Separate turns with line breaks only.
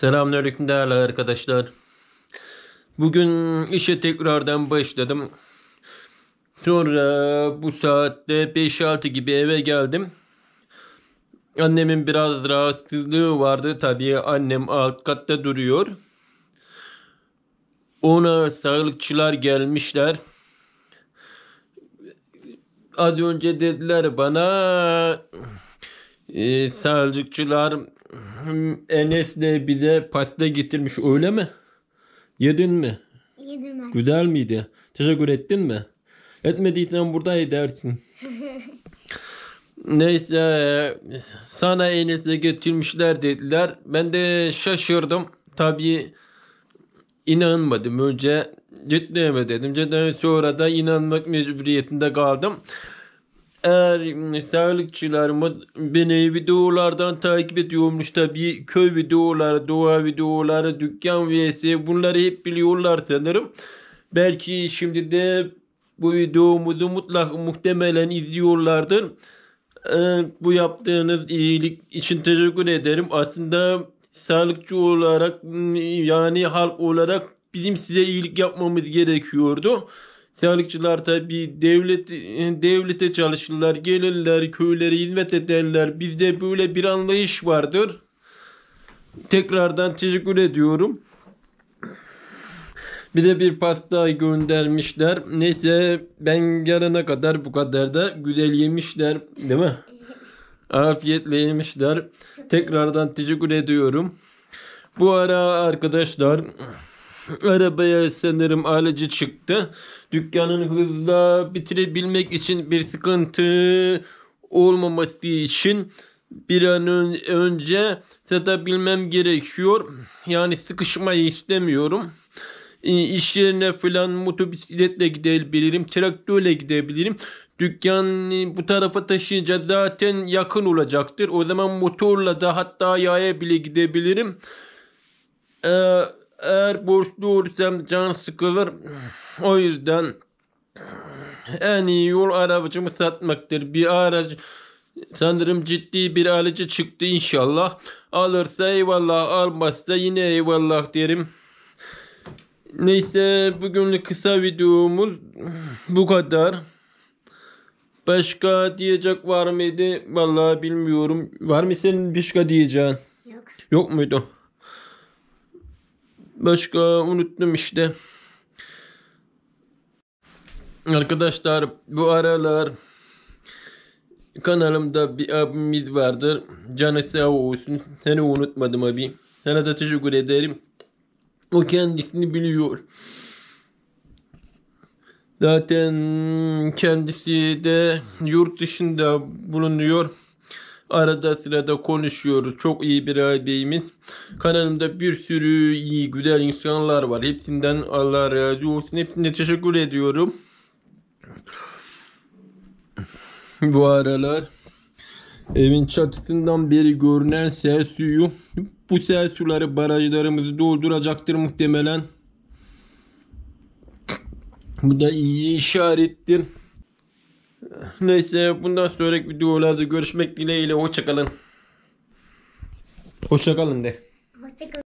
Selamünaleyküm değerli arkadaşlar. Bugün işe tekrardan başladım. Sonra bu saatte 5-6 gibi eve geldim. Annemin biraz rahatsızlığı vardı. Tabii annem alt katta duruyor. Ona sağlıkçılar gelmişler. Az önce dediler bana e, sağlıkçılar Enes de bir de pasta getirmiş öyle mi? Yedin mi? Yedim ben. Güzel miydi? Teşekkür ettin mi? Etmediysen burada edersin. Neyse sana Enes'e getirmişler dediler. Ben de şaşırdım. Tabii inanmadım. Önce ciddi mi dedim. Ciddi sonra da inanmak mecburiyetinde kaldım. Eğer sağlıkçılarımız beni videolardan takip ediyormuş tabi köy videoları, doğa videoları, dükkan vs bunları hep biliyorlar sanırım. Belki şimdi de bu videomuzu mutlak muhtemelen izliyorlardır. Ee, bu yaptığınız iyilik için teşekkür ederim. Aslında sağlıkçı olarak yani halk olarak bizim size iyilik yapmamız gerekiyordu. Sağlıkçılar tabi devlet, e, devlete çalışırlar, gelirler, köylere hizmet ederler. Bizde böyle bir anlayış vardır. Tekrardan teşekkür ediyorum. Bir de bir pasta göndermişler. Neyse ben gelene kadar bu kadar da güzel yemişler değil mi? Afiyetle yemişler. Tekrardan teşekkür ediyorum. Bu ara arkadaşlar Arabaya sanırım alıcı çıktı. Dükkanın hızla bitirebilmek için bir sıkıntı olmaması için bir an önce satabilmem gerekiyor. Yani sıkışmayı istemiyorum. İş yerine falan motobisikletle gidebilirim. Traktörle gidebilirim. Dükkan e, bu tarafa taşıyınca zaten yakın olacaktır. O zaman motorla da hatta yaya bile gidebilirim. Eee eğer borçlu olursam can sıkılır. O yüzden en iyi yol aracımı satmaktır. Bir araç sanırım ciddi bir alıcı çıktı inşallah. Alırsa eyvallah almazsa yine eyvallah derim. Neyse bugünlük kısa videomuz bu kadar. Başka diyecek var mıydı? Vallahi bilmiyorum. Var mı senin başka diyeceğin? Yok. Yok muydu? Başka unuttum işte. Arkadaşlar bu aralar kanalımda bir abimiz vardır. Canı sağ olsun. Seni unutmadım abi. Sana da teşekkür ederim. O kendisini biliyor. Zaten kendisi de yurt dışında bulunuyor. Arada sırada konuşuyoruz. Çok iyi bir ağabeyimiz. Kanalımda bir sürü iyi güzel insanlar var. Hepsinden Allah razı olsun. Hepsine teşekkür ediyorum. Bu aralar evin çatısından beri görünen sel suyu bu sel suları barajlarımızı dolduracaktır muhtemelen. Bu da iyi işarettir. Neyse bundan sonraki videolarda görüşmek dileğiyle. Hoşçakalın. Hoşçakalın de. Hoşçakalın.